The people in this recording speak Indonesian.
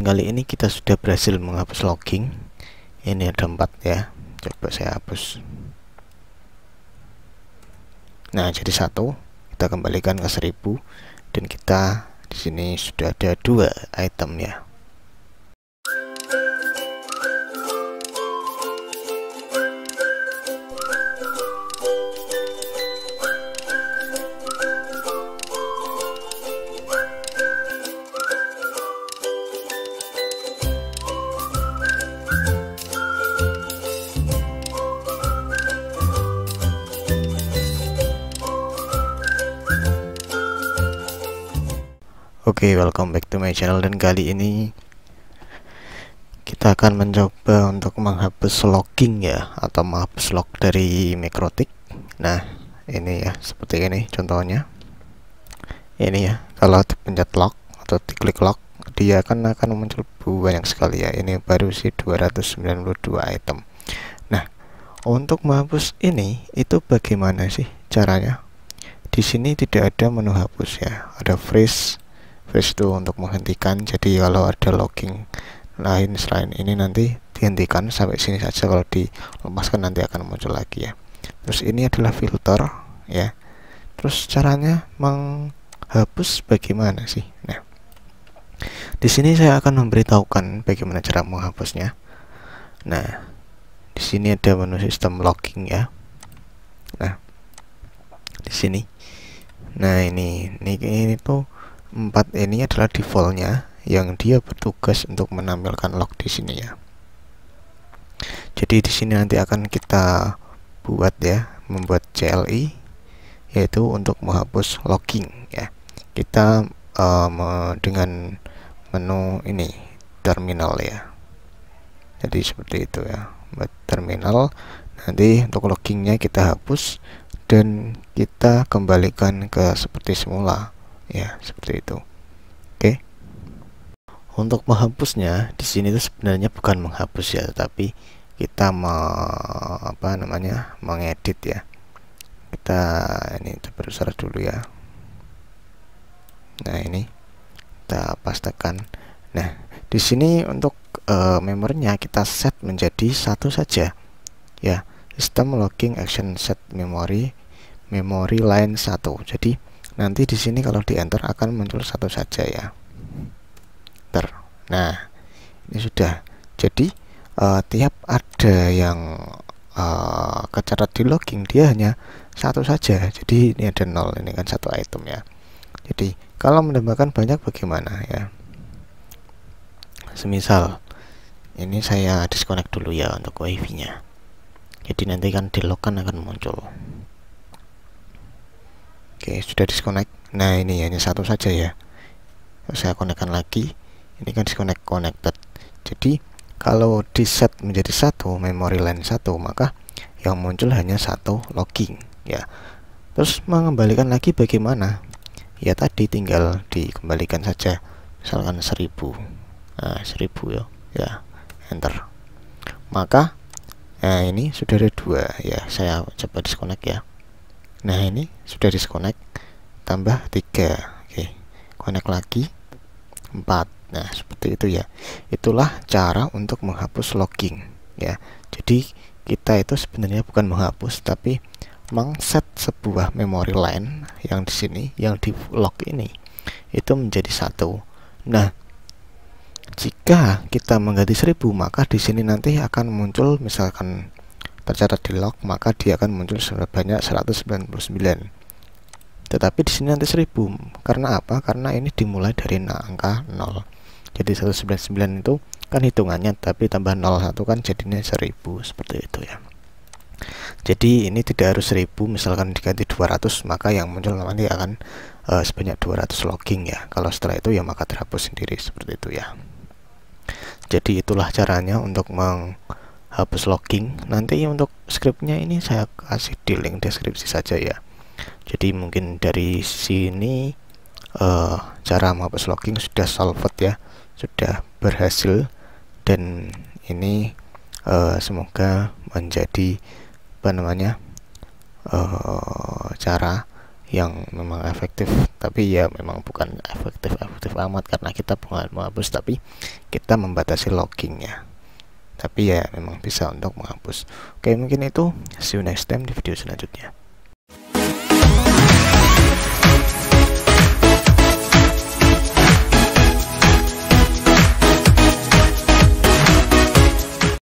kali ini kita sudah berhasil menghapus logging ini ada empat ya coba saya hapus nah jadi satu kita kembalikan ke 1000 dan kita di sini sudah ada dua item ya Oke, okay, welcome back to my channel dan kali ini kita akan mencoba untuk menghapus locking ya atau menghapus lock dari Mikrotik. Nah, ini ya seperti ini contohnya. Ini ya, kalau dipencet lock atau diklik lock, dia akan akan muncul banyak sekali ya. Ini baru sih 292 item. Nah, untuk menghapus ini itu bagaimana sih caranya? Di sini tidak ada menu hapus ya. Ada freeze freeze itu untuk menghentikan jadi kalau ada locking lain selain ini nanti dihentikan sampai sini saja kalau dilepaskan nanti akan muncul lagi ya terus ini adalah filter ya terus caranya menghapus bagaimana sih nah di sini saya akan memberitahukan bagaimana cara menghapusnya nah di sini ada menu sistem locking ya nah di sini nah ini ini, ini tuh 4 ini adalah defaultnya yang dia bertugas untuk menampilkan log di sini ya jadi di sini nanti akan kita buat ya membuat CLI yaitu untuk menghapus logging ya kita um, dengan menu ini terminal ya jadi seperti itu ya buat terminal nanti untuk loggingnya kita hapus dan kita kembalikan ke seperti semula ya seperti itu oke untuk menghapusnya di sini itu sebenarnya bukan menghapus ya tetapi kita mau apa namanya mengedit ya kita ini terbesar dulu ya nah ini kita pastikan nah di sini untuk e, eh, memorinya kita set menjadi satu saja ya sistem locking action set memory memory line satu jadi nanti di sini kalau di enter akan muncul satu saja ya enter nah ini sudah jadi uh, tiap ada yang uh, kecatat di logging dia hanya satu saja jadi ini ada nol ini kan satu item ya jadi kalau menambahkan banyak bagaimana ya semisal ini saya disconnect dulu ya untuk wifi nya jadi nanti kan di log kan akan muncul oke sudah disconnect nah ini hanya satu saja ya saya konekkan lagi ini kan disconnect connected jadi kalau di set menjadi satu memory lane satu maka yang muncul hanya satu logging ya terus mengembalikan lagi bagaimana ya tadi tinggal dikembalikan saja misalkan 1000 nah 1000 ya ya enter maka nah ini sudah ada dua ya saya coba disconnect ya nah ini sudah disconnect tambah tiga oke connect lagi empat nah seperti itu ya itulah cara untuk menghapus logging ya jadi kita itu sebenarnya bukan menghapus tapi mengset sebuah memori lain yang di sini yang di log ini itu menjadi satu nah jika kita mengganti seribu maka di sini nanti akan muncul misalkan tercatat di log maka dia akan muncul sebanyak 199 tetapi di sini nanti 1000 karena apa karena ini dimulai dari angka 0 jadi 199 itu kan hitungannya tapi tambah 01 kan jadinya 1000 seperti itu ya jadi ini tidak harus 1000 misalkan diganti 200 maka yang muncul nanti akan e, sebanyak 200 logging ya kalau setelah itu ya maka terhapus sendiri seperti itu ya jadi itulah caranya untuk meng hapus logging nanti untuk scriptnya ini saya kasih di link deskripsi saja ya jadi mungkin dari sini uh, cara menghapus logging sudah solved ya sudah berhasil dan ini uh, semoga menjadi apa namanya uh, cara yang memang efektif tapi ya memang bukan efektif efektif amat karena kita bukan menghapus tapi kita membatasi loggingnya tapi ya memang bisa untuk menghapus oke mungkin itu see you next time di video selanjutnya